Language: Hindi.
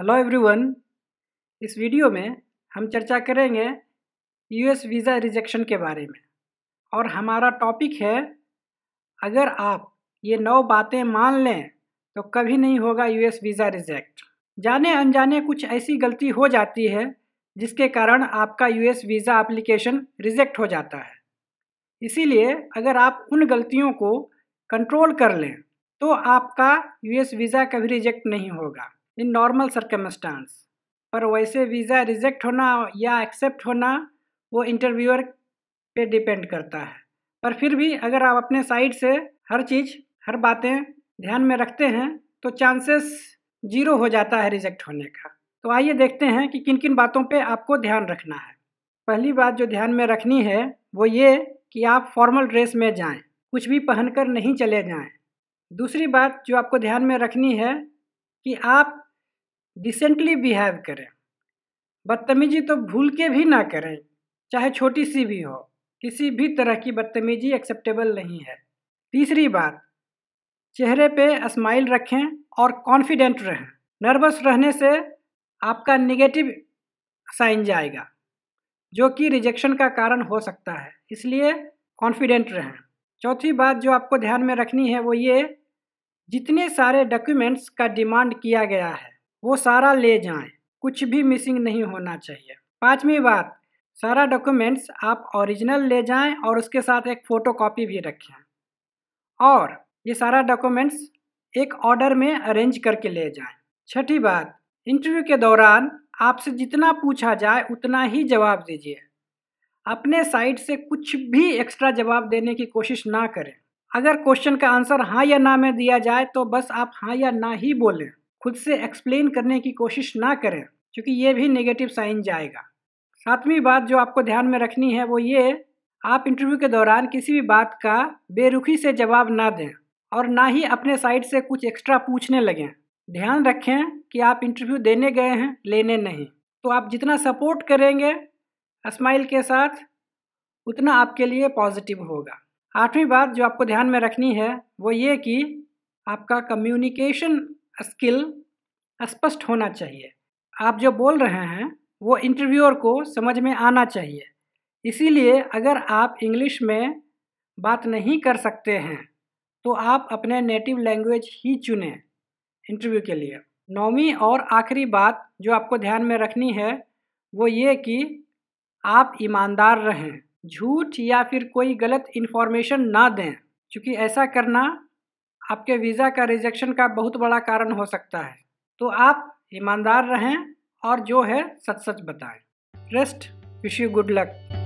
हेलो एवरीवन इस वीडियो में हम चर्चा करेंगे यूएस वीज़ा रिजेक्शन के बारे में और हमारा टॉपिक है अगर आप ये नौ बातें मान लें तो कभी नहीं होगा यूएस वीज़ा रिजेक्ट जाने अनजाने कुछ ऐसी गलती हो जाती है जिसके कारण आपका यूएस वीज़ा एप्लीकेशन रिजेक्ट हो जाता है इसीलिए अगर आप उन गलतियों को कंट्रोल कर लें तो आपका यूएस वीज़ा कभी रिजेक्ट नहीं होगा इन नॉर्मल सरकमस्टांस पर वैसे वीज़ा रिजेक्ट होना या एक्सेप्ट होना वो इंटरव्यूअर पे डिपेंड करता है पर फिर भी अगर आप अपने साइड से हर चीज़ हर बातें ध्यान में रखते हैं तो चांसेस जीरो हो जाता है रिजेक्ट होने का तो आइए देखते हैं कि किन किन बातों पे आपको ध्यान रखना है पहली बात जो ध्यान में रखनी है वो ये कि आप फॉर्मल ड्रेस में जाएं कुछ भी पहनकर नहीं चले जाएं दूसरी बात जो आपको ध्यान में रखनी है कि आप डिसेंटली बिहेव करें बदतमीजी तो भूल के भी ना करें चाहे छोटी सी भी हो किसी भी तरह की बदतमीजी एक्सेप्टेबल नहीं है तीसरी बात चेहरे पे स्माइल रखें और कॉन्फिडेंट रहें नर्वस रहने से आपका निगेटिव साइन जाएगा जो कि रिजेक्शन का कारण हो सकता है इसलिए कॉन्फिडेंट रहें चौथी बात जो आपको ध्यान में रखनी है वो ये जितने सारे डॉक्यूमेंट्स का डिमांड किया गया है वो सारा ले जाएं कुछ भी मिसिंग नहीं होना चाहिए पांचवी बात सारा डॉक्यूमेंट्स आप ओरिजिनल ले जाएं और उसके साथ एक फ़ोटो कॉपी भी रखें और ये सारा डॉक्यूमेंट्स एक ऑर्डर में अरेंज करके ले जाएं छठी बात इंटरव्यू के दौरान आपसे जितना पूछा जाए उतना ही जवाब दीजिए अपने साइड से कुछ भी एक्स्ट्रा जवाब देने की कोशिश ना करें अगर क्वेश्चन का आंसर हाँ या ना में दिया जाए तो बस आप हाँ या ना ही बोलें खुद से एक्सप्लेन करने की कोशिश ना करें क्योंकि ये भी नेगेटिव साइन जाएगा सातवीं बात जो आपको ध्यान में रखनी है वो ये आप इंटरव्यू के दौरान किसी भी बात का बेरुखी से जवाब ना दें और ना ही अपने साइड से कुछ एक्स्ट्रा पूछने लगें ध्यान रखें कि आप इंटरव्यू देने गए हैं लेने नहीं तो आप जितना सपोर्ट करेंगे स्माइल के साथ उतना आपके लिए पॉजिटिव होगा आठवीं बात जो आपको ध्यान में रखनी है वो ये कि आपका कम्युनिकेशन स्किल स्पष्ट होना चाहिए आप जो बोल रहे हैं वो इंटरव्यूअर को समझ में आना चाहिए इसीलिए अगर आप इंग्लिश में बात नहीं कर सकते हैं तो आप अपने नेटिव लैंग्वेज ही चुनें इंटरव्यू के लिए नौवीं और आखिरी बात जो आपको ध्यान में रखनी है वो ये कि आप ईमानदार रहें झूठ या फिर कोई गलत इन्फॉर्मेशन ना दें क्योंकि ऐसा करना आपके वीज़ा का रिजेक्शन का बहुत बड़ा कारण हो सकता है तो आप ईमानदार रहें और जो है सच सच बताएं best wish you good luck